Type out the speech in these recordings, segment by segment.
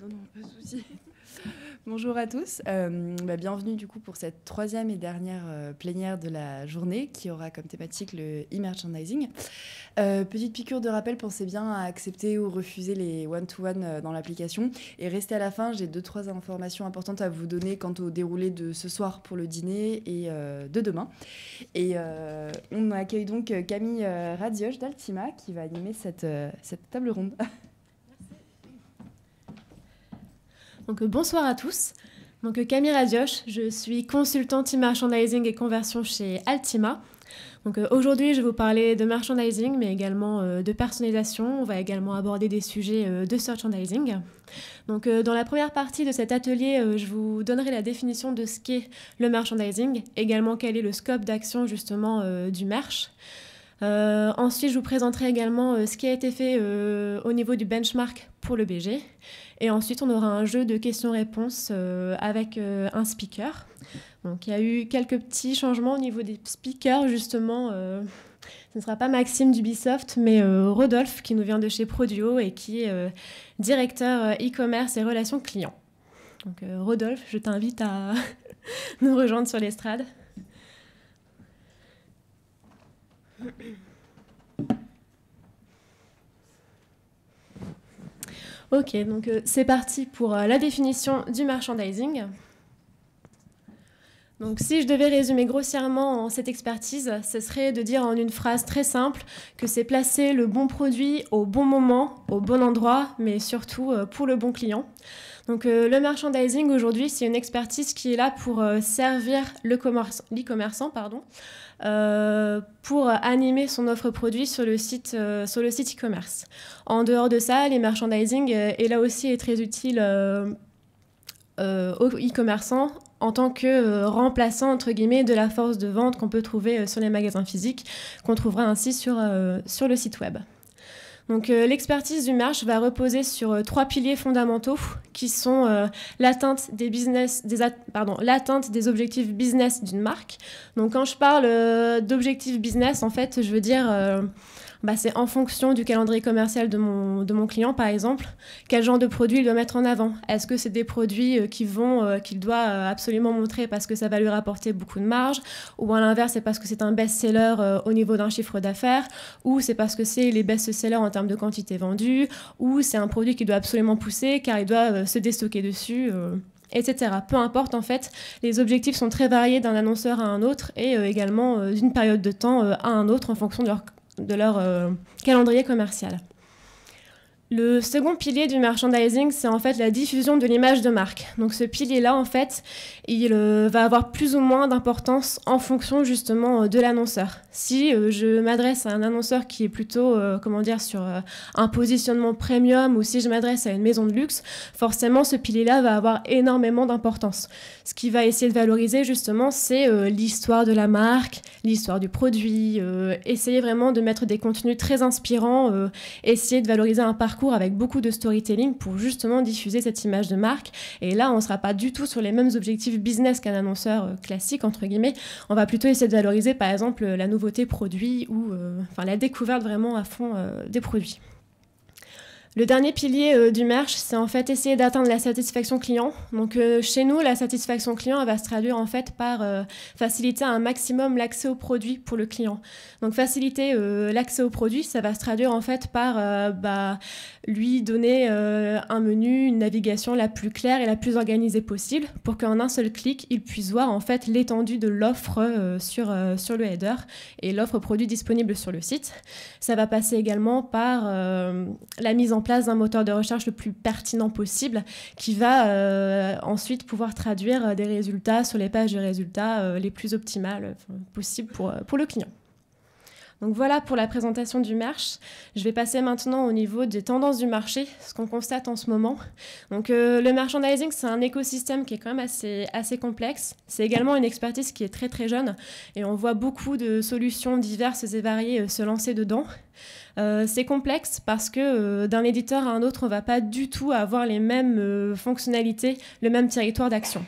Bonjour à tous. Euh, bah, bienvenue du coup pour cette troisième et dernière euh, plénière de la journée qui aura comme thématique le e-merchandising. Euh, petite piqûre de rappel, pensez bien à accepter ou refuser les one-to-one dans l'application et restez à la fin. J'ai deux trois informations importantes à vous donner quant au déroulé de ce soir pour le dîner et de demain. Et on accueille donc Camille Radioche d'Altima qui va animer cette table ronde. Donc euh, bonsoir à tous. Donc euh, Camille Radioche, je suis consultante e-merchandising et conversion chez Altima. Donc euh, aujourd'hui, je vais vous parler de merchandising, mais également de personnalisation. On va également aborder des sujets de de merchandising. Donc dans la première partie de cet atelier, je vous donnerai la définition de ce qu'est le merchandising, également quel est le scope d'action justement du merch. ensuite, je vous présenterai également ce qui a été fait au niveau du benchmark pour le BG et ensuite, on aura un jeu de questions-réponses euh, avec euh, un speaker. Donc, il y a eu quelques petits changements au niveau des speakers, justement. Euh, ce ne sera pas Maxime d'Ubisoft, mais Rodolphe, qui nous vient de chez Produo et qui est directeur e-commerce et relations clients. Donc, Rodolphe, je t'invite à nous rejoindre sur l'estrade. Ok, donc euh, c'est parti pour euh, la définition du merchandising. Donc si je devais résumer grossièrement cette expertise, ce serait de dire en une phrase très simple que c'est placer le bon produit au bon moment, au bon endroit, mais surtout euh, pour le bon client. Donc le merchandising aujourd'hui, c'est une expertise qui est là pour servir le l'e-commerçant, pardon, euh, pour animer son offre produit sur le site euh, sur le site e-commerce. En dehors de ça, les merchandising euh, est là aussi est très utile aux e-commerçants en tant que remplaçant entre guillemets de la force de vente qu'on peut trouver sur les magasins physiques, qu'on trouvera ainsi sur le site web. Donc euh, l'expertise du marché va reposer sur euh, trois piliers fondamentaux qui sont euh, l'atteinte des business, des pardon, l'atteinte des objectifs business d'une marque. Donc quand je parle d'objectifs business, en fait, je veux dire bah, c'est en fonction du calendrier commercial de mon, de mon client, par exemple, quel genre de produit il doit mettre en avant. Est-ce que c'est des produits euh, qui vont, euh, qu'il doit euh, absolument montrer parce que ça va lui rapporter beaucoup de marge, ou à l'inverse, c'est parce que c'est un best-seller au niveau d'un chiffre d'affaires, ou c'est parce que c'est les best-sellers en termes de quantité vendue, ou c'est un produit qui doit absolument pousser car il doit se déstocker dessus etc. Peu importe, en fait, les objectifs sont très variés d'un annonceur à un autre et également d'une période de temps à un autre en fonction de leur de leur euh, calendrier commercial. Le second pilier du merchandising, c'est en fait la diffusion de l'image de marque. Donc ce pilier-là, en fait, il euh, va avoir plus ou moins d'importance en fonction justement euh, de l'annonceur. Si euh, je m'adresse à un annonceur qui est plutôt, comment dire, sur un positionnement premium ou si je m'adresse à une maison de luxe, forcément ce pilier-là va avoir énormément d'importance. Ce qui va essayer de valoriser justement, c'est l'histoire de la marque, l'histoire du produit, essayer vraiment de mettre des contenus très inspirants, essayer de valoriser un parcours avec beaucoup de storytelling pour justement diffuser cette image de marque. Et là, on ne sera pas du tout sur les mêmes objectifs business qu'un annonceur euh, classique, entre guillemets. On va plutôt essayer de valoriser, par exemple, la nouveauté produit ou euh, la découverte vraiment à fond euh, des produits. Le dernier pilier euh, du merch, c'est en fait essayer d'atteindre la satisfaction client. Donc euh, chez nous, la satisfaction client va se traduire en fait par euh, faciliter un maximum l'accès aux produits pour le client. Donc faciliter l'accès aux produits, ça va se traduire en fait par bah, lui donner un menu, une navigation la plus claire et la plus organisée possible pour qu'en un seul clic, il puisse voir en fait l'étendue de l'offre sur, sur le header et l'offre produit disponible sur le site. Ça va passer également par la mise en place d'un moteur de recherche le plus pertinent possible qui va euh, ensuite pouvoir traduire euh, des résultats sur les pages de résultats euh, les plus optimales possibles pour, pour le client. Donc voilà pour la présentation du merch. Je vais passer maintenant au niveau des tendances du marché, ce qu'on constate en ce moment. Donc euh, le merchandising, c'est un écosystème qui est quand même assez, assez complexe. C'est également une expertise qui est très très jeune et on voit beaucoup de solutions diverses et variées euh, se lancer dedans. Euh, c'est complexe parce que d'un éditeur à un autre, on ne va pas du tout avoir les mêmes fonctionnalités, le même territoire d'action.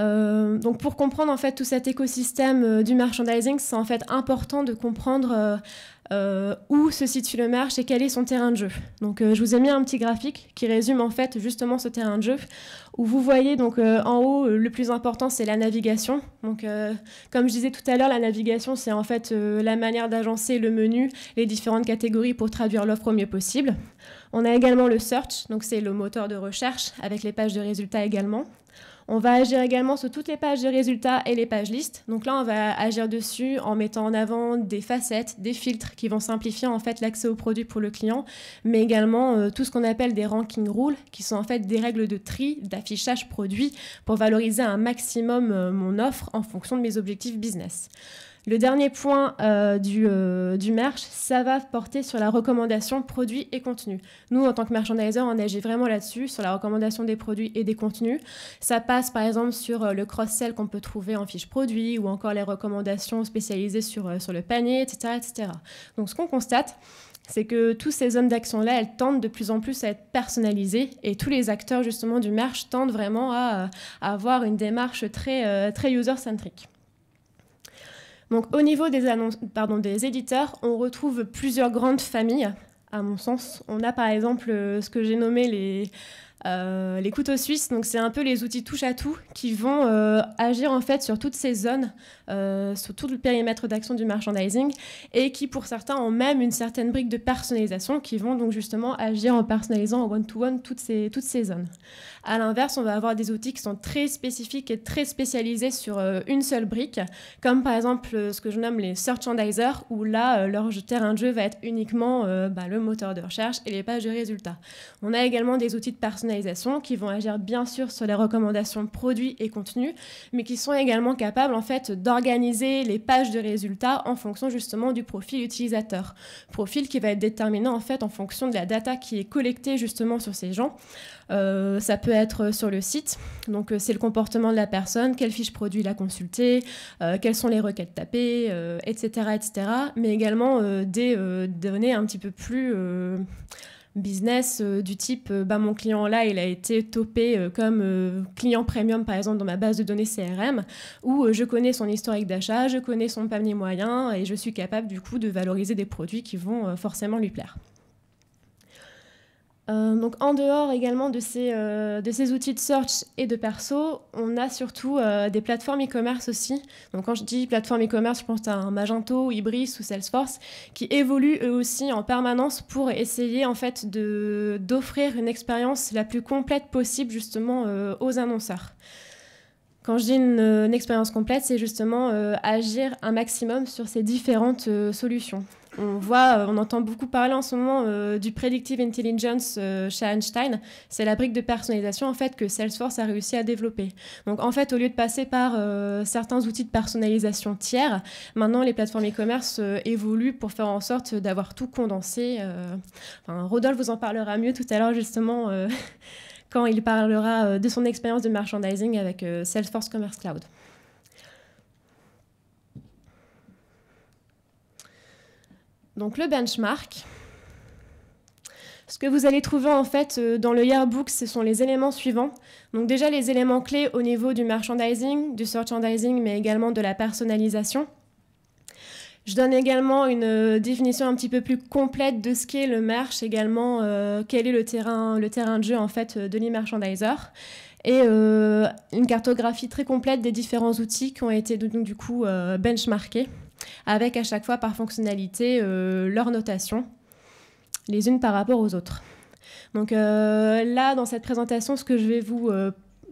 Euh, donc pour comprendre en fait tout cet écosystème euh, du merchandising, c'est en fait important de comprendre euh, où se situe le marché et quel est son terrain de jeu. Donc je vous ai mis un petit graphique qui résume en fait justement ce terrain de jeu où vous voyez donc en haut le plus important c'est la navigation. Donc comme je disais tout à l'heure, la navigation c'est en fait la manière d'agencer le menu, les différentes catégories pour traduire l'offre au mieux possible. On a également le search, donc c'est le moteur de recherche avec les pages de résultats également. On va agir également sur toutes les pages de résultats et les pages listes. Donc là, on va agir dessus en mettant en avant des facettes, des filtres qui vont simplifier en fait l'accès aux produits pour le client, mais également euh, tout ce qu'on appelle des ranking rules, qui sont en fait des règles de tri, d'affichage produit pour valoriser un maximum euh, mon offre en fonction de mes objectifs business. Le dernier point euh, euh, du, merch, ça va porter sur la recommandation produits et contenus. Nous, en tant que merchandiser, on agit vraiment là-dessus, sur la recommandation des produits et des contenus. Ça passe par exemple sur euh, le cross-sell qu'on peut trouver en fiche produit ou encore les recommandations spécialisées sur, sur le panier, etc., etc. Donc ce qu'on constate, c'est que tous ces zones d'action-là, elles tendent de plus en plus à être personnalisées et tous les acteurs justement du merch tendent vraiment à, avoir une démarche très, très user-centrique. Donc au niveau des, annonces, des éditeurs, on retrouve plusieurs grandes familles, à mon sens. On a par exemple euh, ce que j'ai nommé les euh, les couteaux suisses, donc c'est un peu les outils touche à tout qui vont euh, agir en fait sur toutes ces zones, euh, sur tout le périmètre d'action du merchandising, et qui pour certains ont même une certaine brique de personnalisation qui vont donc justement agir en personnalisant en one-to-one toutes, ces, toutes ces zones. À l'inverse, on va avoir des outils qui sont très spécifiques et très spécialisés sur une seule brique, comme par exemple ce que je nomme les searchandisers, où là leur terrain de jeu va être uniquement bah, le moteur de recherche et les pages de résultats. On a également des outils de personnalisation qui vont agir bien sûr sur les recommandations produits et contenus, mais qui sont également capables en fait d'organiser les pages de résultats en fonction justement du profil utilisateur. Profil qui va être déterminé en fait en fonction de la data qui est collectée justement sur ces gens. Euh, ça peut être sur le site, donc euh, c'est le comportement de la personne, quelle fiche produit il a consulté, euh, quelles sont les requêtes tapées, etc., etc. Mais également des données un petit peu plus business euh, du type euh, bah, mon client là, il a été topé euh, comme client premium par exemple dans ma base de données CRM, où je connais son historique d'achat, je connais son panier moyen et je suis capable du coup de valoriser des produits qui vont forcément lui plaire. Euh, donc en dehors également euh, de ces, outils de search et de perso, on a surtout euh, des plateformes e-commerce aussi. Donc quand je dis plateforme e-commerce, je pense à Magento, Ibris ou Salesforce qui évoluent eux aussi en permanence pour essayer en fait d'offrir une expérience la plus complète possible justement aux annonceurs. Quand je dis une expérience complète, c'est justement agir un maximum sur ces différentes solutions. On voit, euh, on entend beaucoup parler en ce moment euh, du predictive intelligence euh, chez Einstein. C'est la brique de personnalisation en fait que Salesforce a réussi à développer. Donc en fait, au lieu de passer par certains outils de personnalisation tiers, maintenant les plateformes e-commerce évoluent pour faire en sorte d'avoir tout condensé. Enfin, Rodolphe vous en parlera mieux tout à l'heure justement quand il parlera de son expérience de merchandising avec Salesforce Commerce Cloud. Donc le benchmark. Ce que vous allez trouver en fait euh, dans le yearbook, ce sont les éléments suivants. Donc déjà les éléments clés au niveau du merchandising, du merchandising, mais également de la personnalisation. Je donne également une euh, définition un petit peu plus complète de ce qu'est le merch, également euh, quel est le terrain, le terrain de jeu en fait de l'e-merchandiser et une cartographie très complète des différents outils qui ont été donc, du coup benchmarkés avec à chaque fois par fonctionnalité euh, leur notation, les unes par rapport aux autres. Donc euh, là, dans cette présentation, ce que je vais vous euh,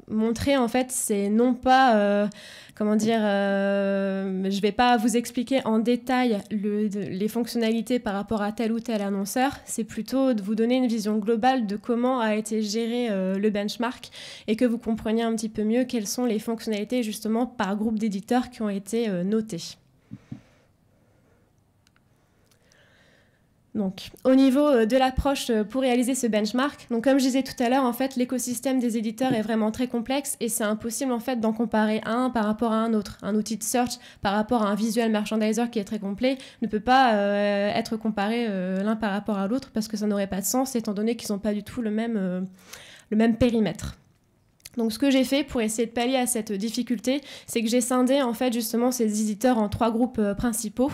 montrer, en fait, c'est non pas, comment dire, je ne vais pas vous expliquer en détail les fonctionnalités par rapport à tel ou tel annonceur, c'est plutôt de vous donner une vision globale de comment a été géré le benchmark et que vous compreniez un petit peu mieux quelles sont les fonctionnalités justement par groupe d'éditeurs qui ont été notées. Donc, au niveau euh, de l'approche euh, pour réaliser ce benchmark, donc comme je disais tout à l'heure, en fait, l'écosystème des éditeurs est vraiment très complexe et c'est impossible en fait d'en comparer un par rapport à un autre. Un outil de search par rapport à un visual merchandiser qui est très complet ne peut pas euh, être comparé l'un par rapport à l'autre parce que ça n'aurait pas de sens étant donné qu'ils n'ont pas du tout le même périmètre. Donc ce que j'ai fait pour essayer de pallier à cette difficulté, c'est que j'ai scindé en fait justement ces éditeurs en trois groupes euh, principaux.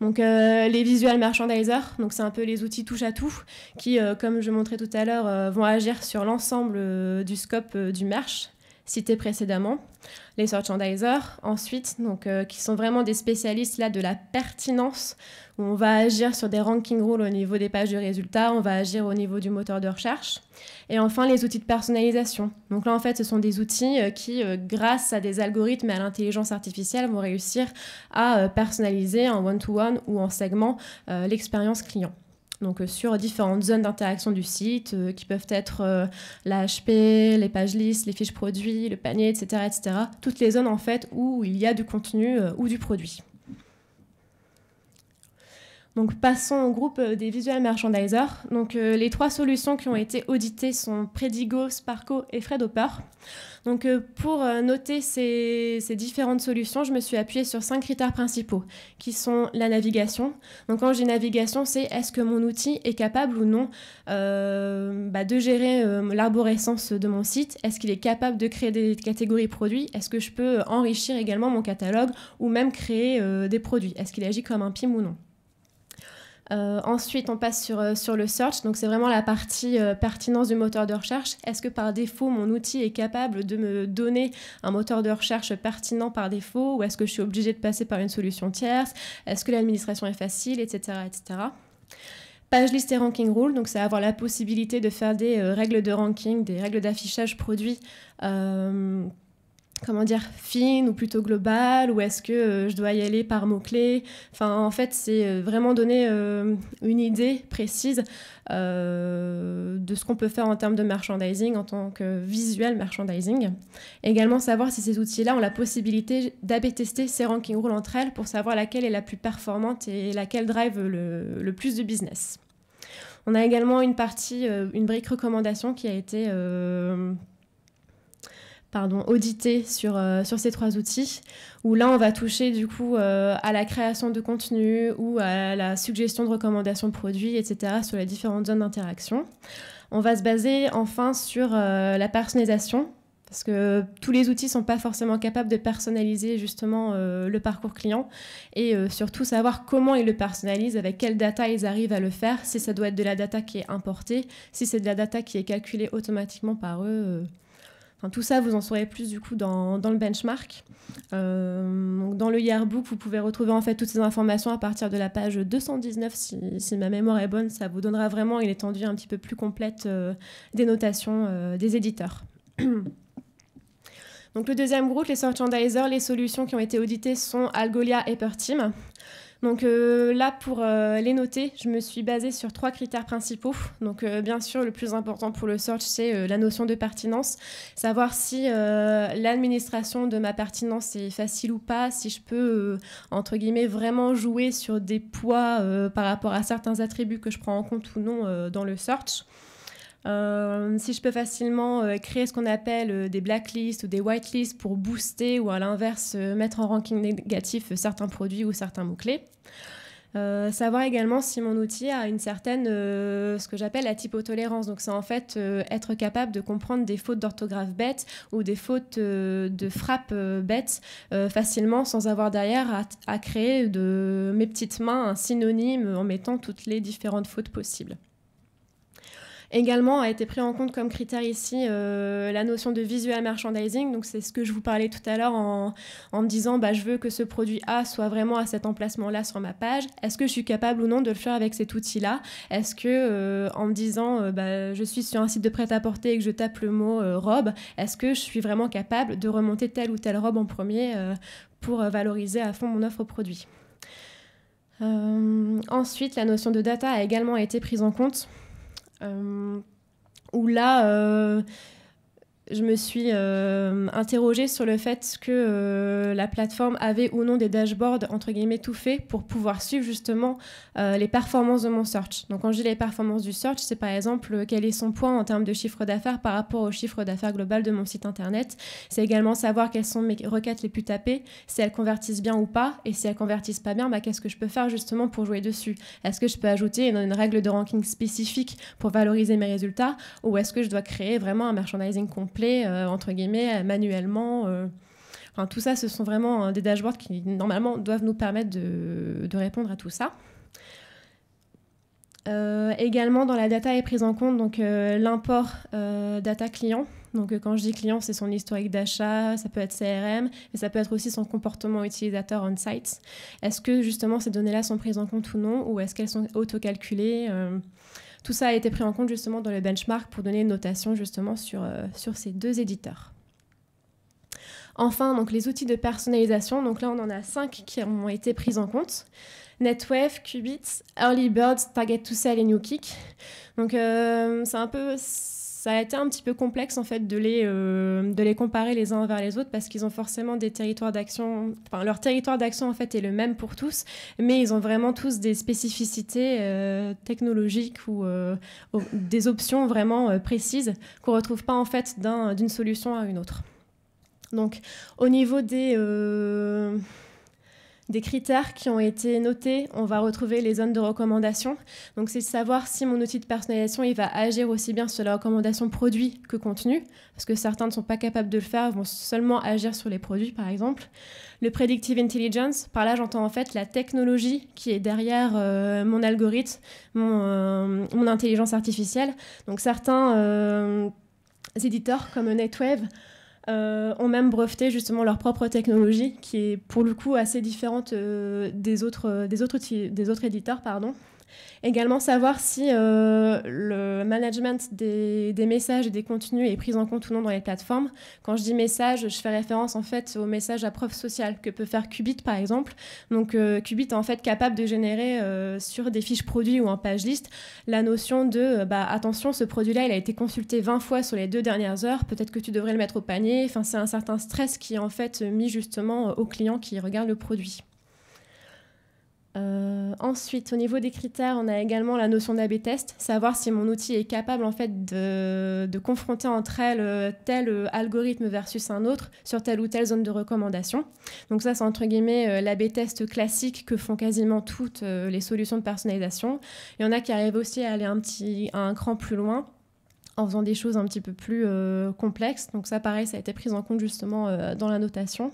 Donc euh, les visual merchandisers, donc c'est un peu les outils touche à tout qui, euh, comme je montrais tout à l'heure, vont agir sur l'ensemble du scope du merch cité précédemment, les merchandisers, ensuite, donc, euh, qui sont vraiment des spécialistes là, de la pertinence, où on va agir sur des ranking rules au niveau des pages de résultats, on va agir au niveau du moteur de recherche, et enfin les outils de personnalisation. Donc là, en fait, ce sont des outils euh, qui, euh, grâce à des algorithmes et à l'intelligence artificielle, vont réussir à personnaliser en one to -one ou en segment l'expérience client donc euh, sur différentes zones d'interaction du site euh, qui peuvent être euh, l'HP, les pages listes, les fiches produits, le panier, etc., etc. Toutes les zones en fait où il y a du contenu ou du produit. Donc passons au groupe des visual merchandisers. Donc les trois solutions qui ont été auditées sont Predigo, Sparko et Fred Hopper. Donc euh, pour euh, noter ces, différentes solutions, je me suis appuyée sur cinq critères principaux, qui sont la navigation. Donc quand j'ai navigation, c'est est-ce que mon outil est capable ou non euh, bah, de gérer l'arborescence de mon site Est-ce qu'il est capable de créer des catégories produits Est-ce que je peux enrichir également mon catalogue ou même créer des produits Est-ce qu'il agit comme un PIM ou non euh, ensuite, on passe sur, euh, sur le search. Donc, c'est vraiment la partie euh, pertinence du moteur de recherche. Est-ce que par défaut, mon outil est capable de me donner un moteur de recherche pertinent par défaut ou est-ce que je suis obligé de passer par une solution tierce Est-ce que l'administration est facile, etc. etc. Page list et ranking rule, donc c'est avoir la possibilité de faire des règles de ranking, des règles d'affichage produits comment dire, fine ou plutôt globale, ou est-ce que euh, je dois y aller par mots-clés Enfin, en fait, c'est euh, vraiment donner euh, une idée précise de ce qu'on peut faire en termes de merchandising, en tant que visuel merchandising. Également, savoir si ces outils-là ont la possibilité d'AB-tester ces ranking rules entre elles pour savoir laquelle est la plus performante et laquelle drive le, le plus de business. On a également une partie, une brique recommandation qui a été pardon, audité sur, euh, sur ces trois outils, où là on va toucher du coup euh, à la création de contenu ou à la suggestion de recommandations de produits, etc., sur les différentes zones d'interaction. On va se baser enfin sur euh, la personnalisation, parce que tous les outils ne sont pas forcément capables de personnaliser justement le parcours client, et surtout savoir comment ils le personnalisent, avec quelle data ils arrivent à le faire, si ça doit être de la data qui est importée, si c'est de la data qui est calculée automatiquement par eux tout ça, vous en saurez plus du coup dans, le benchmark. Euh, dans le yearbook, vous pouvez retrouver en fait toutes ces informations à partir de la page 219. Si, ma mémoire est bonne, ça vous donnera vraiment une étendue un petit peu plus complète euh, des notations euh, des éditeurs. le deuxième groupe, les merchandisers, les solutions qui ont été auditées sont Algolia et Perteam. Donc euh, là, pour euh, les noter, je me suis basée sur trois critères principaux. Donc euh, bien sûr, le plus important pour le search, c'est la notion de pertinence, savoir si l'administration de ma pertinence est facile ou pas, si je peux, entre guillemets, vraiment jouer sur des poids par rapport à certains attributs que je prends en compte ou non dans le search. Euh, si je peux facilement euh, créer ce qu'on appelle euh, des blacklists ou des whitelists pour booster ou à l'inverse mettre en ranking négatif certains produits ou certains mots-clés. savoir également si mon outil a une certaine, ce que j'appelle la typotolérance. Donc, c'est en fait être capable de comprendre des fautes d'orthographe bêtes ou des fautes de frappe bêtes facilement sans avoir derrière à créer de mes petites mains un synonyme en mettant toutes les différentes fautes possibles. Également a été pris en compte comme critère ici euh, la notion de visual merchandising. Donc c'est ce que je vous parlais tout à l'heure en, me disant bah, je veux que ce produit A soit vraiment à cet emplacement-là sur ma page. Est-ce que je suis capable ou non de le faire avec cet outil-là Est-ce que euh, en me disant euh, bah, je suis sur un site de prêt-à-porter et que je tape le mot robe, est-ce que je suis vraiment capable de remonter telle ou telle robe en premier pour valoriser à fond mon offre produit ensuite, la notion de data a également été prise en compte. Euh, Ou là euh, je me suis euh, interrogée sur le fait que euh, la plateforme avait ou non des dashboards entre guillemets tout faits pour pouvoir suivre justement euh, les performances de mon search. Donc quand je dis les performances du search, c'est par exemple quel est son point en termes de chiffre d'affaires par rapport au chiffre d'affaires global de mon site internet. C'est également savoir quelles sont mes requêtes les plus tapées, si elles convertissent bien ou pas, et si elles convertissent pas bien, bah, qu'est-ce que je peux faire justement pour jouer dessus Est-ce que je peux ajouter une, règle de ranking spécifique pour valoriser mes résultats, ou est-ce que je dois créer vraiment un merchandising complet euh, entre guillemets, manuellement. Euh. Enfin, tout ça, ce sont vraiment hein, des dashboards qui, normalement, doivent nous permettre de, répondre à tout ça. Euh, également, dans la data est prise en compte donc l'import data client. Donc, quand je dis client, c'est son historique d'achat, ça peut être CRM, et ça peut être aussi son comportement utilisateur on-site. Est-ce que justement ces données-là sont prises en compte ou non, ou est-ce qu'elles sont auto-calculées tout ça a été pris en compte justement dans le benchmark pour donner une notation justement sur, euh, sur ces deux éditeurs. Enfin, donc les outils de personnalisation, donc là on en a cinq qui ont été pris en compte. NetWave, Qubit, Early Birds, Target to Sell et NewKick. Donc euh, c'est un peu ça a été un petit peu complexe en fait de les, euh, de les comparer les uns envers les autres parce qu'ils ont forcément des territoires d'action, enfin leur territoire d'action en fait est le même pour tous, mais ils ont vraiment tous des spécificités euh, technologiques ou euh, des options vraiment précises qu'on retrouve pas en fait d'une solution à une autre. Donc au niveau des des critères qui ont été notés. On va retrouver les zones de recommandation. Donc, c'est de savoir si mon outil de personnalisation, il va agir aussi bien sur la recommandation produit que contenu, parce que certains ne sont pas capables de le faire, vont seulement agir sur les produits, par exemple. Le predictive intelligence, par là, j'entends en fait la technologie qui est derrière euh, mon algorithme, euh, mon, intelligence artificielle. Donc, certains euh, éditeurs comme NetWave euh, ont même breveté justement leur propre technologie, qui est pour le coup assez différente euh, des, autres, euh, des, autres, des autres éditeurs. Pardon. Également savoir si euh, le management des, messages et des contenus est pris en compte ou non dans les plateformes. Quand je dis message, je fais référence en fait au messages à preuve sociale que peut faire Qubit par exemple. Donc euh, Qubit est en fait capable de générer euh, sur des fiches produits ou en page liste la notion de bah, attention, ce produit-là, il a été consulté 20 fois sur les deux dernières heures, peut-être que tu devrais le mettre au panier. Enfin, c'est un certain stress qui est en fait mis justement au client qui regarde le produit. Euh, ensuite, au niveau des critères, on a également la notion d'AB test, savoir si mon outil est capable en fait de, confronter entre elles euh, tel euh, algorithme versus un autre sur telle ou telle zone de recommandation. Donc ça, c'est entre guillemets l'AB test classique que font quasiment toutes les solutions de personnalisation. Il y en a qui arrivent aussi à aller un petit, un cran plus loin en faisant des choses un petit peu plus complexes. Donc ça, pareil, ça a été pris en compte justement dans la notation.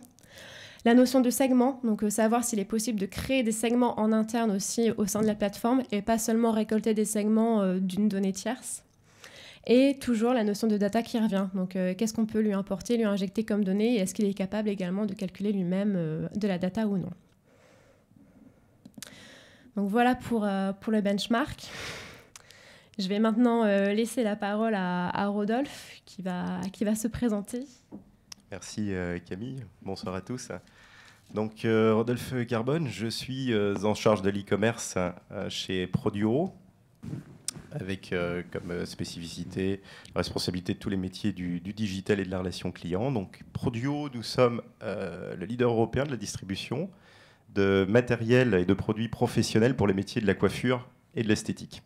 La notion de segment, donc euh, savoir s'il est possible de créer des segments en interne aussi au sein de la plateforme et pas seulement récolter des segments euh, d'une donnée tierce. Et toujours la notion de data qui revient. Donc, euh, qu'est-ce qu'on peut lui importer, lui injecter comme données et est-ce qu'il est capable également de calculer lui-même de la data ou non Donc, voilà pour, le benchmark. Je vais maintenant laisser la parole à, à Rodolphe qui va, qui va se présenter. Merci euh, Camille, bonsoir à tous. Donc euh, Rodolphe Carbone, je suis euh, en charge de l'e-commerce chez Produo, avec comme spécificité la responsabilité de tous les métiers du, du, digital et de la relation client. Donc Produo, nous sommes le leader européen de la distribution de matériel et de produits professionnels pour les métiers de la coiffure et de l'esthétique.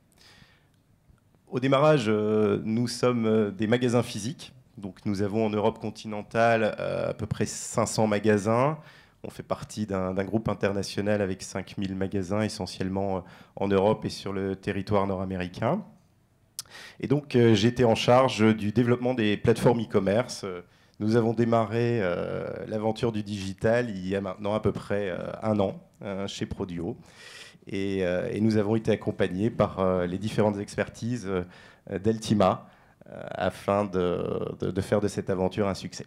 Au démarrage, nous sommes des magasins physiques donc nous avons en Europe continentale euh, à peu près 500 magasins. On fait partie d'un groupe international avec 5000 magasins essentiellement euh, en Europe et sur le territoire nord-américain. Et donc euh, j'étais en charge du développement des plateformes e-commerce. Nous avons démarré l'aventure du digital il y a maintenant à peu près un an hein, chez Prodio. Et, et, nous avons été accompagnés par les différentes expertises d'Altima, euh, afin de, faire de cette aventure un succès.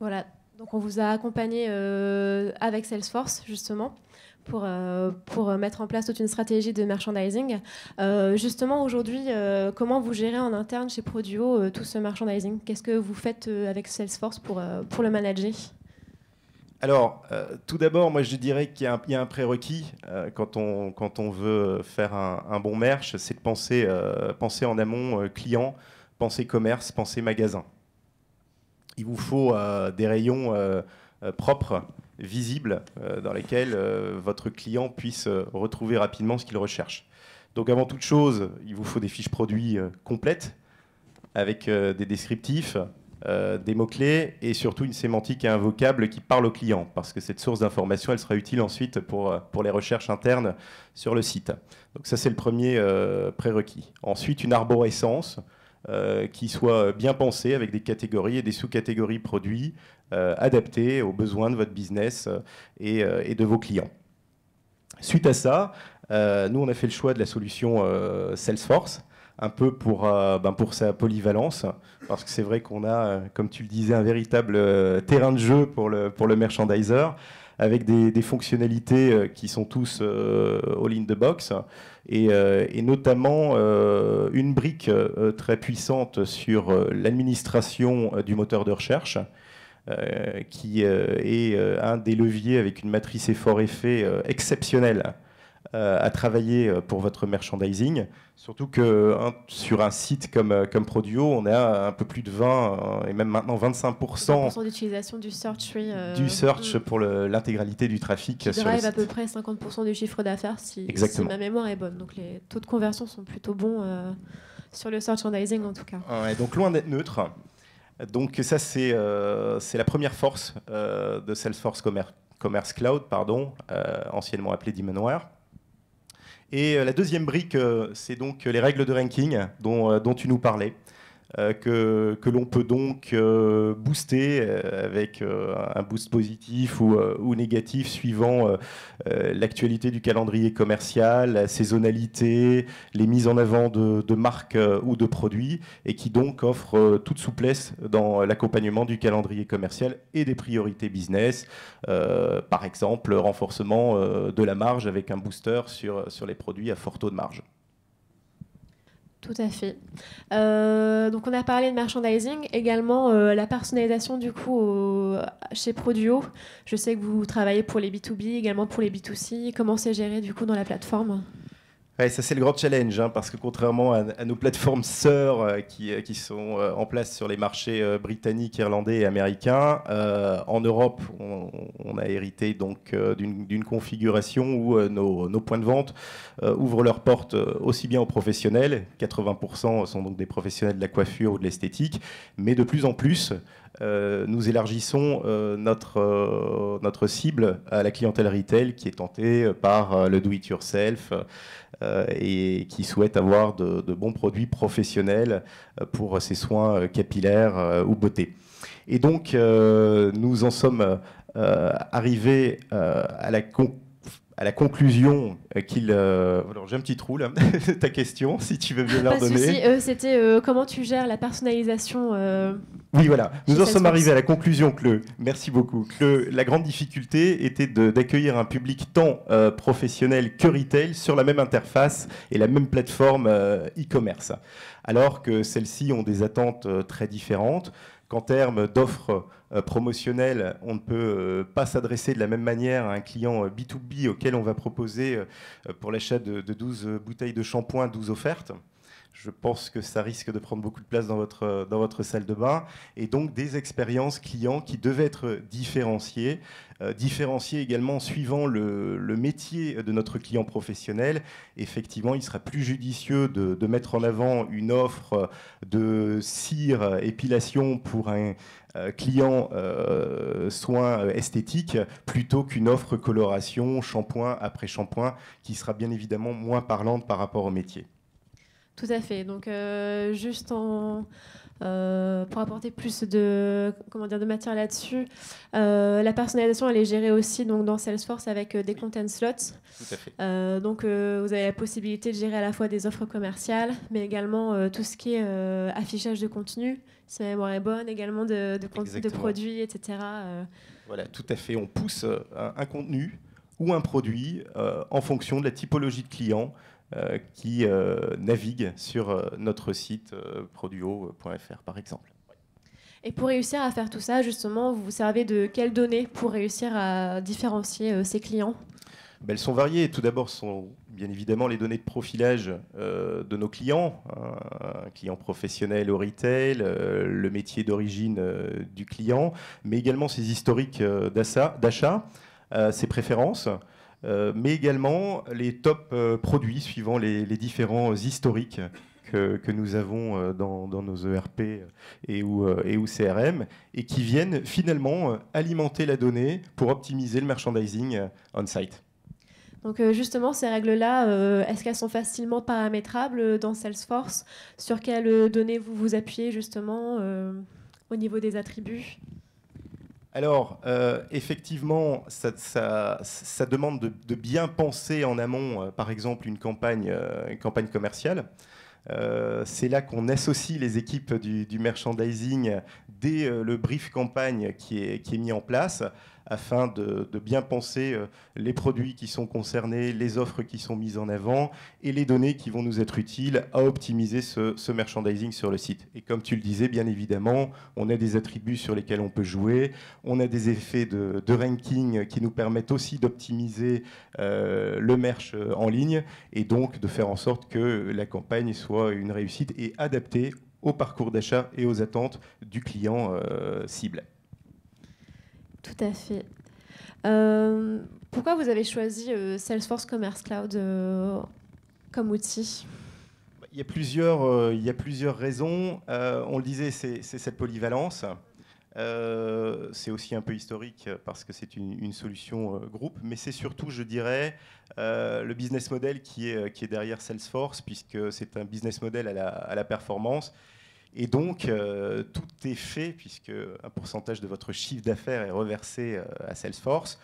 Voilà, donc on vous a accompagné euh, avec Salesforce justement pour, euh, mettre en place toute une stratégie de merchandising. justement aujourd'hui, comment vous gérez en interne chez Produo tout ce merchandising Qu'est-ce que vous faites avec Salesforce pour le manager alors, euh, tout d'abord, moi je dirais qu'il y, a un prérequis euh, quand, on, veut faire un, bon merch, c'est de penser, euh, penser en amont client, penser commerce, penser magasin. Il vous faut des rayons propres, visibles, dans lesquels votre client puisse retrouver rapidement ce qu'il recherche. Donc avant toute chose, il vous faut des fiches produits complètes, avec des descriptifs, euh, des mots-clés et surtout une sémantique et qui parle au client, parce que cette source d'information, elle sera utile ensuite pour, euh, les recherches internes sur le site. Donc ça, c'est le premier euh, prérequis. Ensuite, une arborescence qui soit bien pensée avec des catégories et des sous-catégories produits adaptés aux besoins de votre business et, de vos clients. Suite à ça, nous, on a fait le choix de la solution Salesforce, un peu euh, ben, pour, sa polyvalence, parce que c'est vrai qu'on a, euh, comme tu le disais, un véritable euh, terrain de jeu pour le, merchandiser, avec des, fonctionnalités qui sont tous all in the box, et notamment une brique très puissante sur l'administration du moteur de recherche. qui est un des leviers avec une matrice effort-effet exceptionnelle euh, à travailler euh, pour votre merchandising. Surtout que sur un site comme, euh, comme Prodio, on a un peu plus de 20 et même maintenant 25% d'utilisation du search, du search mm. pour l'intégralité du trafic. Qui sur arrive à peu près 50% du chiffre d'affaires si, ma mémoire est bonne. Donc les taux de conversion sont plutôt bons sur le search merchandising en tout cas. donc loin d'être neutre. Donc ça c'est la première force de Salesforce Commerce, Commerce Cloud, pardon, anciennement appelé Demonware. Et euh, la deuxième brique, euh, c'est donc euh, les règles de ranking dont, tu nous parlais. Euh, que, l'on peut donc euh, booster euh, avec un boost positif ou, négatif suivant l'actualité du calendrier commercial, la saisonnalité, les mises en avant de, marques ou de produits, et qui donc offre toute souplesse dans l'accompagnement du calendrier commercial et des priorités business, par exemple renforcement de la marge avec un booster sur les produits à fort taux de marge. Tout à fait. Euh, donc on a parlé de merchandising, également euh, la personnalisation du coup chez Produo. Je sais que vous travaillez pour les B2B, également pour les B2C. Comment c'est géré du coup dans la plateforme ça c'est le grand challenge, hein, parce que contrairement à, nos plateformes sœurs euh, euh, qui, sont euh, en place sur les marchés britanniques, irlandais et américains, en Europe, on, a hérité donc d'une configuration où nos, points de vente ouvrent leurs portes aussi bien aux professionnels, 80% sont donc des professionnels de la coiffure ou de l'esthétique, mais de plus en plus, nous élargissons notre cible à la clientèle retail qui est tentée par le do-it-yourself, euh, et qui souhaitent avoir de, bons produits professionnels euh, pour ses soins euh, capillaires ou beauté. Et donc, nous en sommes arrivés à la conclusion à la conclusion euh, qu'il. Euh, alors j'ai un petit trou là, ta question, si tu veux bien la redonner. Euh, c'était comment tu gères la personnalisation. oui, voilà. Nous en sommes arrivés à la conclusion que Merci beaucoup. Que la grande difficulté était d'accueillir un public tant professionnel que retail sur la même interface et la même plateforme e-commerce. Alors que celles-ci ont des attentes très différentes qu'en termes d'offres euh, promotionnelles, on ne peut euh, pas s'adresser de la même manière à un client B2B euh, auquel on va proposer pour l'achat de, 12 bouteilles de shampoing, 12 offertes je pense que ça risque de prendre beaucoup de place dans votre, dans votre salle de bain. Et donc des expériences clients qui devaient être différenciées, euh, différenciées également suivant le, métier de notre client professionnel. Effectivement, il sera plus judicieux de, mettre en avant une offre de cire épilation pour un euh, client euh, soins esthétiques plutôt qu'une offre coloration, shampoing après shampoing, qui sera bien évidemment moins parlante par rapport au métier. Tout à fait. Donc, euh, juste euh, pour apporter plus de, comment dire, de matière là-dessus, euh, la personnalisation, elle est gérée aussi donc, dans Salesforce avec des content slots. Tout à fait. donc, vous avez la possibilité de gérer à la fois des offres commerciales, mais également tout ce qui est affichage de contenu, si ma mémoire est bonne, également de, de produits, etc. Voilà, tout à fait. On pousse un contenu ou un produit en fonction de la typologie de client euh, qui euh, naviguent sur euh, notre site produo.fr par exemple. Et pour réussir à faire tout ça, justement, vous vous servez de quelles données pour réussir à différencier ces clients ben, elles sont variées. Tout d'abord, sont bien évidemment les données de profilage de nos clients, clients professionnels professionnel au retail, le métier d'origine du client, mais également ses historiques d'achat, ses préférences. Euh, mais également les top euh, produits suivant les, différents historiques que, que, nous avons euh, dans, dans, nos ERP et ou, et ou CRM, et qui viennent finalement alimenter la donnée pour optimiser le merchandising on-site. Donc justement, ces règles-là, est-ce qu'elles sont facilement paramétrables dans Salesforce Sur quelles données vous vous appuyez justement au niveau des attributs alors, euh, effectivement, ça, demande de, bien penser en amont, euh, par exemple, une campagne, euh, campagne commerciale. c'est là qu'on associe les équipes du, merchandising dès le brief campagne qui est, qui est mis en place afin de, bien penser euh, les produits qui sont concernés, les offres qui sont mises en avant et les données qui vont nous être utiles à optimiser ce, merchandising sur le site. Et comme tu le disais, bien évidemment, on a des attributs sur lesquels on peut jouer, on a des effets de, ranking qui nous permettent aussi d'optimiser euh, le merch euh, en ligne et donc de faire en sorte que la campagne soit une réussite et adaptée au parcours d'achat et aux attentes du client cible. Tout à fait. Euh, pourquoi vous avez choisi euh, Salesforce Commerce Cloud euh, comme outil il y, a plusieurs, il y a plusieurs raisons. on le disait, c'est cette polyvalence. c'est aussi un peu historique parce que c'est une, solution groupe, mais c'est surtout, je dirais, le business model qui est, qui est derrière Salesforce, puisque c'est un business model à la, à la performance et donc, euh, tout est fait, puisque un pourcentage de votre chiffre d'affaires est reversé euh, à Salesforce,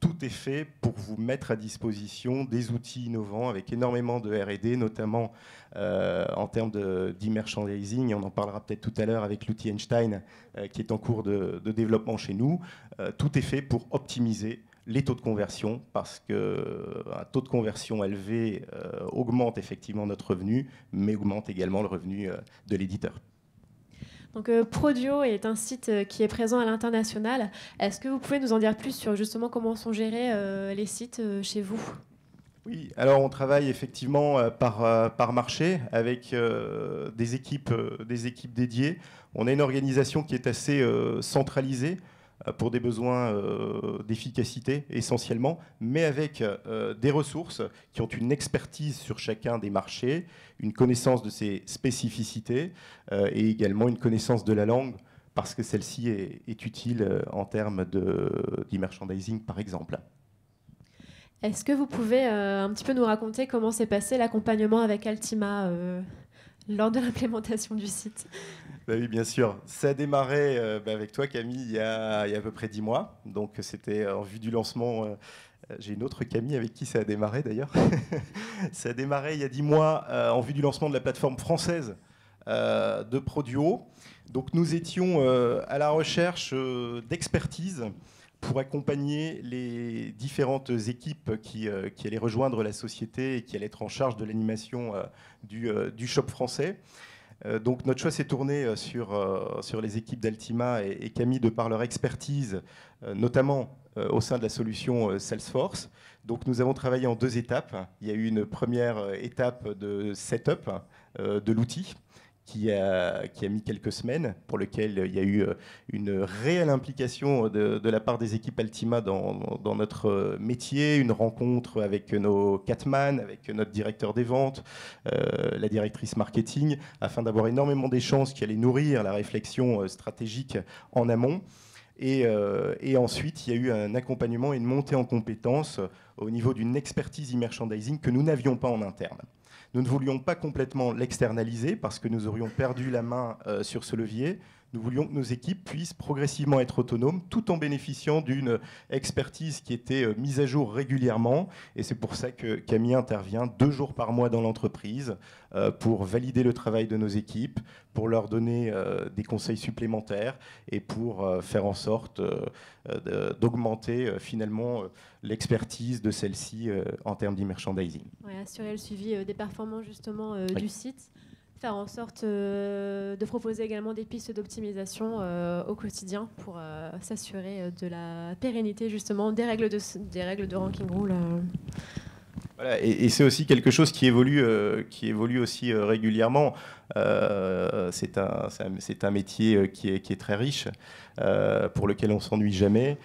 tout est fait pour vous mettre à disposition des outils innovants avec énormément de RD, notamment euh, en termes d'e-merchandising. on en parlera peut-être tout à l'heure avec l'outil Einstein qui est en cours de, développement chez nous. tout est fait pour optimiser les taux de conversion parce qu'un taux de conversion élevé augmente effectivement notre revenu, mais augmente également le revenu de l'éditeur. Donc euh, Prodio est un site euh, qui est présent à l'international. Est-ce que vous pouvez nous en dire plus sur justement comment sont gérés euh, les sites chez vous oui, alors on travaille effectivement par, marché avec des, équipes, des équipes dédiées. On a une organisation qui est assez centralisée. Euh, pour des besoins euh, d'efficacité essentiellement, mais avec euh, des ressources qui ont une expertise sur chacun des marchés, une connaissance de ses spécificités et également une connaissance de la langue parce que celle-ci est, utile en termes d'e-merchandising, par exemple. Est-ce que vous pouvez un petit peu nous raconter comment s'est passé l'accompagnement avec Altima lors de l'implémentation du site bah oui, bien sûr. Ça a démarré euh, bah, avec toi, Camille, il y, a, à peu près dix mois. Donc, c'était en vue du lancement. Euh, euh, j'ai une autre Camille avec qui ça a démarré d'ailleurs. ça a démarré il y a dix mois en vue du lancement de la plateforme française de Produo. Donc, nous étions à la recherche d'expertise pour accompagner les différentes équipes qui, allaient rejoindre la société et qui allaient être en charge de l'animation du, shop français. Euh, donc notre choix s'est tourné euh, euh, sur, les équipes d'Altima et, et, Camille de par leur expertise, notamment au sein de la solution Salesforce. Donc nous avons travaillé en deux étapes. Il y a eu une première étape de setup de l'outil qui a, mis quelques semaines, pour lequel euh, il y a eu euh, une réelle implication de, la part des équipes Altima dans, notre euh, métier, une rencontre avec nos catman, avec notre directeur des ventes, la directrice marketing, afin d'avoir énormément d'échanges qui allaient nourrir la réflexion stratégique en amont. Et, et, ensuite, il y a eu un accompagnement et une montée en compétences au niveau d'une expertise e-merchandising que nous n'avions pas en interne. Nous ne voulions pas complètement l'externaliser parce que nous aurions perdu la main euh, sur ce levier. Nous voulions que nos équipes puissent progressivement être autonomes tout en bénéficiant d'une expertise qui était euh, mise à jour régulièrement. Et c'est pour ça que Camille intervient deux jours par mois dans l'entreprise euh, pour valider le travail de nos équipes, pour leur donner euh, des conseils supplémentaires et pour faire en sorte d'augmenter finalement l'expertise de celle-ci en termes d'e-merchandising. assurer le suivi des performances justement du site faire en sorte euh, de proposer également des pistes d'optimisation euh, au quotidien pour euh, s'assurer de la pérennité justement des règles de, des règles de ranking rule. Voilà, et, c'est aussi quelque chose qui évolue, qui évolue aussi régulièrement. c'est un, un, métier qui est, qui est très riche, pour lequel on s'ennuie jamais,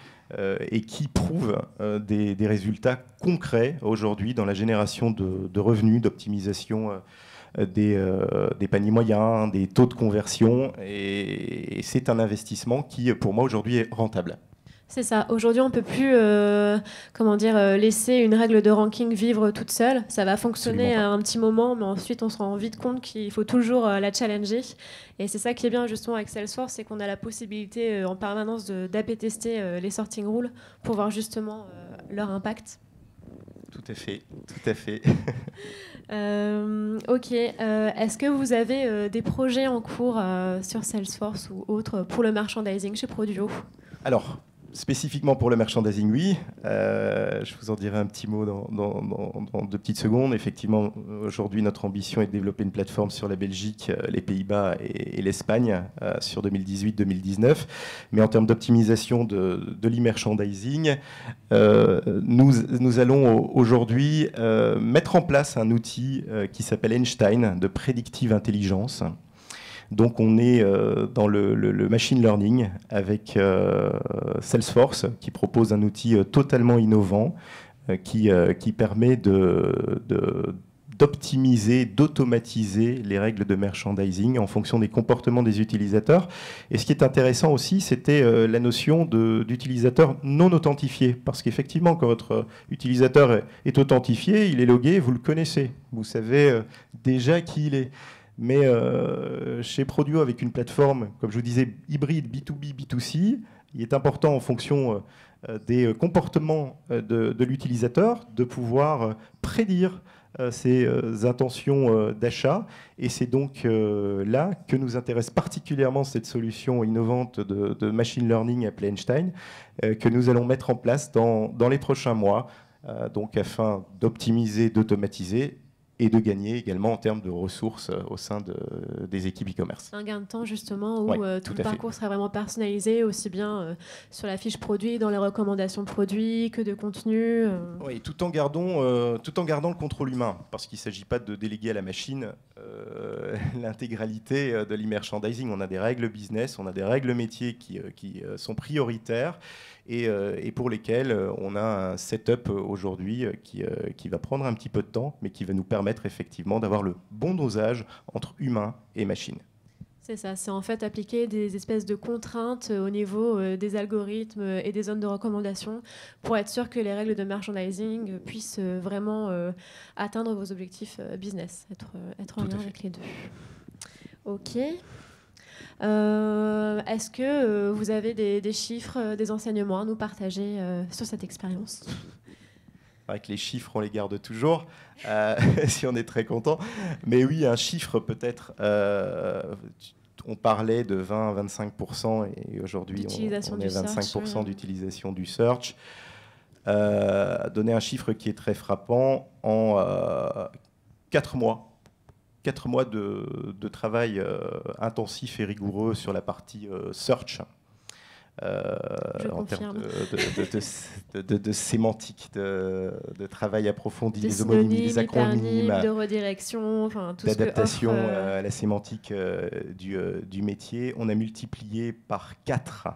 et qui prouve des, des, résultats concrets aujourd'hui dans la génération de, de revenus, d'optimisation. Euh, des, paniers moyens, des taux de conversion. Et, c'est un investissement qui, pour moi, aujourd'hui est rentable. C'est ça. Aujourd'hui, on ne peut plus euh, comment dire, euh, laisser une règle de ranking vivre toute seule. Ça va fonctionner à un petit moment, mais ensuite, on se rend vite compte qu'il faut toujours la challenger. Et c'est ça qui est bien justement avec Salesforce, c'est qu'on a la possibilité en permanence d'AP-tester les sorting rules pour voir justement leur impact. Tout à fait, tout à fait. Euh, ok, euh, est-ce que vous avez euh, des projets en cours sur Salesforce ou autres pour le merchandising chez Produo Alors, spécifiquement pour le merchandising, oui. Euh, je vous en dirai un petit mot dans, deux petites secondes. Effectivement, aujourd'hui, notre ambition est de développer une plateforme sur la Belgique, euh, les Pays-Bas et, l'Espagne euh, sur 2018-2019. Mais en termes d'optimisation de, de l'e-merchandising, nous, allons aujourd'hui mettre en place un outil qui s'appelle Einstein de prédictive intelligence. Donc on est euh, dans le, machine learning avec euh, Salesforce qui propose un outil euh, totalement innovant qui, qui, permet d'optimiser, d'automatiser les règles de merchandising en fonction des comportements des utilisateurs. Et ce qui est intéressant aussi, c'était la notion d'utilisateur non authentifié. Parce qu'effectivement, quand votre utilisateur est, authentifié, il est logué, vous le connaissez. Vous savez déjà qui il est. Mais euh, chez Produo, avec une plateforme, comme je vous disais, hybride B2B, B2C, il est important en fonction euh, euh, des comportements de, l'utilisateur de pouvoir prédire ses intentions d'achat. Et c'est donc là que nous intéresse particulièrement cette solution innovante de, machine learning appelée Einstein, que nous allons mettre en place dans, dans les prochains mois, donc afin d'optimiser, d'automatiser et de gagner également en termes de ressources euh, au sein de, euh, des équipes e-commerce. Un gain de temps justement où euh, tout, le parcours sera vraiment personnalisé aussi bien sur la fiche produit, dans les recommandations de produits que de contenu. Oui, tout en, tout en gardant le contrôle humain parce qu'il ne s'agit pas de déléguer à la machine l'intégralité de l'e-merchandising. On a des règles business, on a des règles métiers qui, qui sont prioritaires euh, et, pour lesquels euh, on a un setup aujourd'hui euh, qui, qui va prendre un petit peu de temps, mais qui va nous permettre effectivement d'avoir le bon dosage entre humain et machine. C'est ça, c'est en fait appliquer des espèces de contraintes au niveau des algorithmes et des zones de recommandation pour être sûr que les règles de merchandising puissent vraiment atteindre vos objectifs business, être, être en lien avec les deux. Ok. Euh, est-ce que euh, vous avez des, chiffres, euh, des enseignements à nous partager sur cette expérience avec les chiffres, on les garde toujours, si on est très content. Mais oui, un chiffre peut-être. on parlait de 20-25% et aujourd'hui, on, 25% d'utilisation du search. donner un chiffre qui est très frappant en 4 mois quatre mois de, de travail euh, intensif et rigoureux sur la partie euh, search. Euh, en termes de, de, de, sémantique, de, travail approfondi, des homonymes, des acronymes, de redirection, enfin, d'adaptation à la sémantique du, du, métier. On a multiplié par 4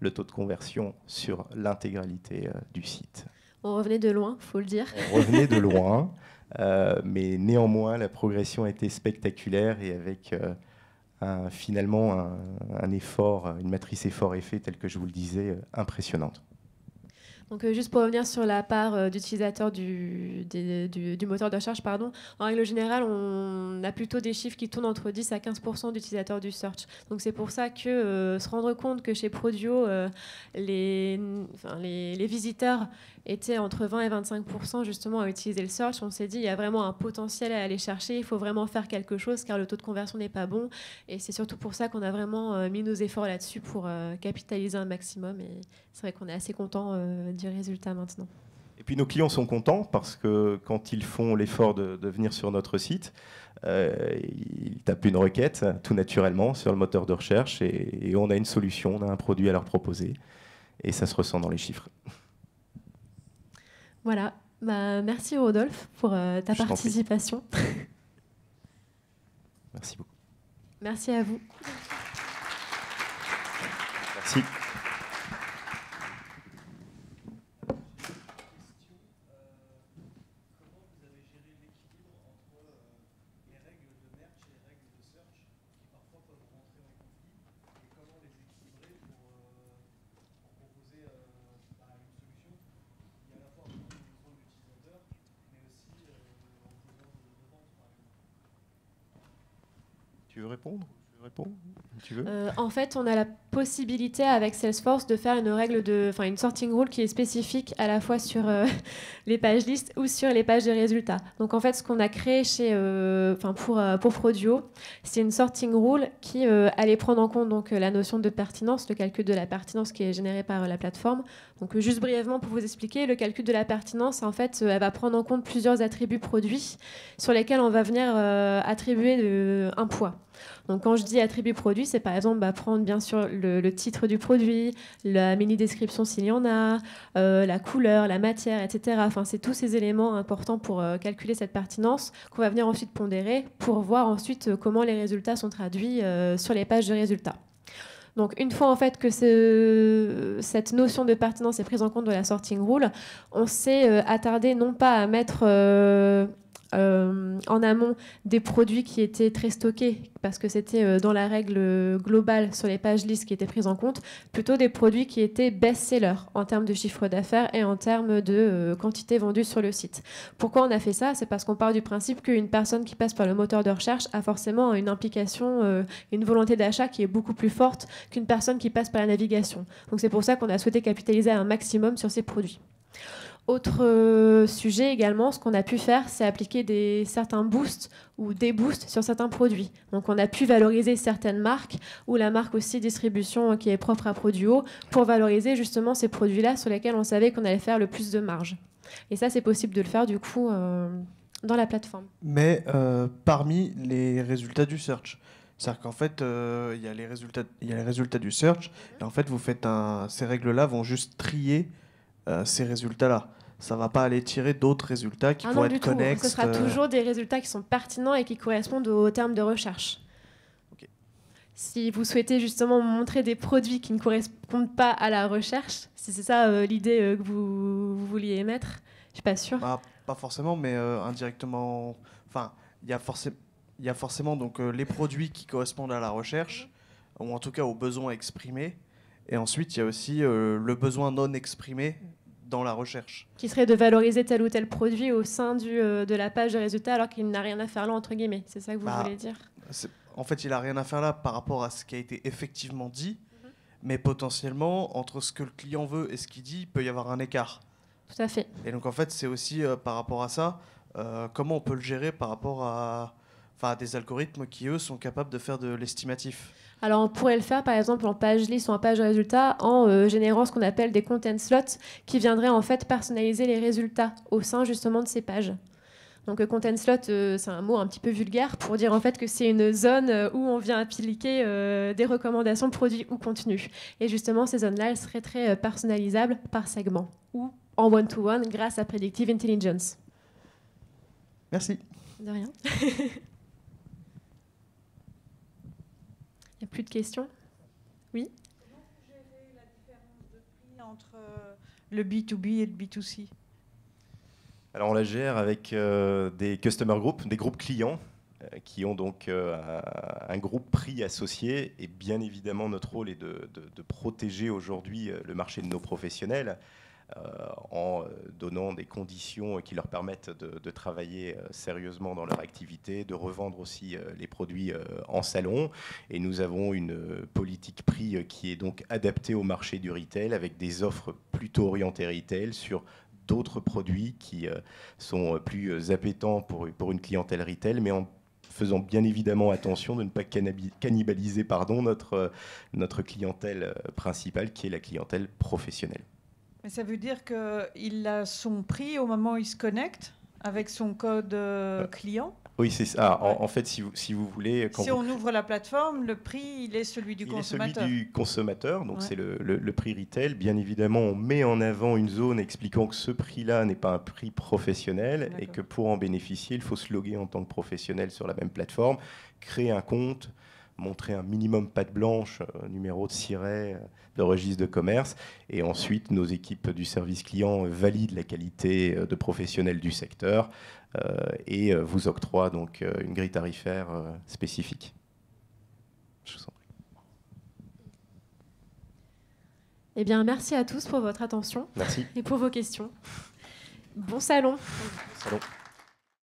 le taux de conversion sur l'intégralité du site. On revenait de loin, faut le dire. On revenait de loin. Euh, mais néanmoins, la progression a été spectaculaire et avec euh, finalement un, effort, une matrice effort-effet, telle que je vous le disais, euh, impressionnante. Donc, juste pour revenir sur la part d'utilisateurs du, moteur de recherche, pardon, en règle générale, on a plutôt des chiffres qui tournent entre 10 à 15 d'utilisateurs du search. Donc, c'est pour ça que se rendre compte que chez Prodio, les, les, les visiteurs était entre 20 et 25 justement à utiliser le search. On s'est dit, il y a vraiment un potentiel à aller chercher, il faut vraiment faire quelque chose car le taux de conversion n'est pas bon. Et c'est surtout pour ça qu'on a vraiment euh, mis nos efforts là-dessus pour euh, capitaliser un maximum. Et c'est vrai qu'on est assez content euh, du résultat maintenant. Et puis nos clients sont contents parce que quand ils font l'effort de, venir sur notre site, ils tapent une requête tout naturellement sur le moteur de recherche et, et on a une solution, on a un produit à leur proposer et ça se ressent dans les chiffres. Voilà. Bah, merci Rodolphe pour euh, ta participation. merci beaucoup. Merci à vous. Merci. Tu veux répondre euh, en fait, on a la possibilité avec Salesforce de faire une règle de, enfin une sorting rule qui est spécifique à la fois sur euh, les pages listes ou sur les pages de résultats. Donc en fait, ce qu'on a créé chez, euh, enfin pour pour Frodio, c'est une sorting rule qui allait prendre en compte donc la notion de pertinence, le calcul de la pertinence qui est généré par la plateforme. Donc juste brièvement pour vous expliquer, le calcul de la pertinence, en fait, elle va prendre en compte plusieurs attributs produits sur lesquels on va venir attribuer un poids. Donc quand je dis attribut produit, c'est par exemple bah, prendre bien sûr le, titre du produit, la mini description s'il y en a, euh, la couleur, la matière, etc. Enfin, c'est tous ces éléments importants pour euh, calculer cette pertinence qu'on va venir ensuite pondérer pour voir ensuite euh, comment les résultats sont traduits sur les pages de résultats. Donc une fois en fait que cette notion de pertinence est prise en compte dans la sorting rule, on s'est attardé non pas à mettre euh, en amont des produits qui étaient très stockés, parce que c'était euh, dans la règle globale sur les pages listes qui étaient prises en compte, plutôt des produits qui étaient best-sellers en termes de chiffre d'affaires et en termes de euh, quantité vendue sur le site. Pourquoi on a fait ça C'est parce qu'on part du principe qu'une personne qui passe par le moteur de recherche a forcément une implication, une volonté d'achat qui est beaucoup plus forte qu'une personne qui passe par la navigation. Donc c'est pour ça qu'on a souhaité capitaliser un maximum sur ces produits. Autre euh, sujet également, ce qu'on a pu faire, c'est appliquer des, certains boosts ou des boosts sur certains produits. Donc on a pu valoriser certaines marques ou la marque aussi distribution euh, qui est propre à Produo pour valoriser justement ces produits-là sur lesquels on savait qu'on allait faire le plus de marge. Et ça, c'est possible de le faire du coup euh, dans la plateforme. Mais parmi les résultats du search, c'est-à-dire qu'en fait, il y, y, a les résultats du search, et en fait, vous faites un, ces règles-là vont juste trier euh, ces résultats-là. Ça ne va pas aller tirer d'autres résultats qui ah non, être Ce sera euh, toujours des résultats qui sont pertinents et qui correspondent aux termes de recherche. Si vous souhaitez justement montrer des produits qui ne correspondent pas à la recherche, si c'est ça euh, l'idée que vous, vouliez émettre, je ne suis pas sûre. Bah, pas forcément, mais indirectement. Enfin, il y a forcément donc les produits qui correspondent à la recherche, ou en tout cas aux besoins exprimés, et ensuite, il y a aussi euh, le besoin non exprimé dans la recherche. Qui serait de valoriser tel ou tel produit au sein du, euh, de la page de résultats alors qu'il n'a rien à faire là, entre guillemets. C'est ça que vous bah, voulez dire En fait, il n'a rien à faire là par rapport à ce qui a été effectivement dit, mhm. mais potentiellement, entre ce que le client veut et ce qu'il dit, il peut y avoir un écart. Tout à fait. Et donc, en fait, c'est aussi euh, par rapport à ça, comment on peut le gérer par rapport à enfin, des algorithmes qui, eux, sont capables de faire de l'estimatif alors on pourrait le faire par exemple en page liste ou en page résultat en euh, générant ce qu'on appelle des content slots qui viendraient en fait personnaliser les résultats au sein justement de ces pages. Donc euh, content slot, euh, c'est un mot un petit peu vulgaire pour dire en fait que c'est une zone où on vient appliquer des recommandations produits ou contenus. Et justement, ces zones-là, elles seraient très personnalisables par segment ou en one to -one grâce à Predictive Intelligence. Merci. De rien. Plus de questions Oui la différence de prix entre euh, le B2B et le B2C alors on la gère avec euh, des customer groups, des groupes clients euh, qui ont donc un groupe prix associé. Et bien évidemment, notre rôle est de, de protéger aujourd'hui le marché de nos professionnels euh, en euh, donnant des conditions qui leur permettent de, travailler euh, sérieusement dans leur activité, de revendre aussi les produits en salon. Et nous avons une politique prix qui est donc adaptée au marché du retail avec des offres plutôt orientées retail sur d'autres produits qui sont plus appétants pour, une clientèle retail, mais en faisant bien évidemment attention de ne pas cannibaliser pardon, notre clientèle principale, qui est la clientèle professionnelle. Mais ça veut dire qu'il a son prix au moment où il se connecte avec son code euh, euh, client oui, c'est ça. en, fait, si vous, si vous voulez. si on ouvre la plateforme, le prix, il est celui du il Est celui du consommateur, donc c'est le, le, prix retail. Bien évidemment, on met en avant une zone expliquant que ce prix-là n'est pas un prix professionnel et que pour en bénéficier, il faut se loguer en tant que professionnel sur la même plateforme, créer un compte, montrer un minimum pâte blanche, euh, numéro de siret, euh, de registre de commerce. Et ensuite, nos équipes du service client valident la qualité euh, de professionnels du secteur et vous octroient donc une grille tarifaire spécifique. Je vous en prie. Eh bien, merci à tous pour votre attention. Merci. Et pour vos questions. Bon salon.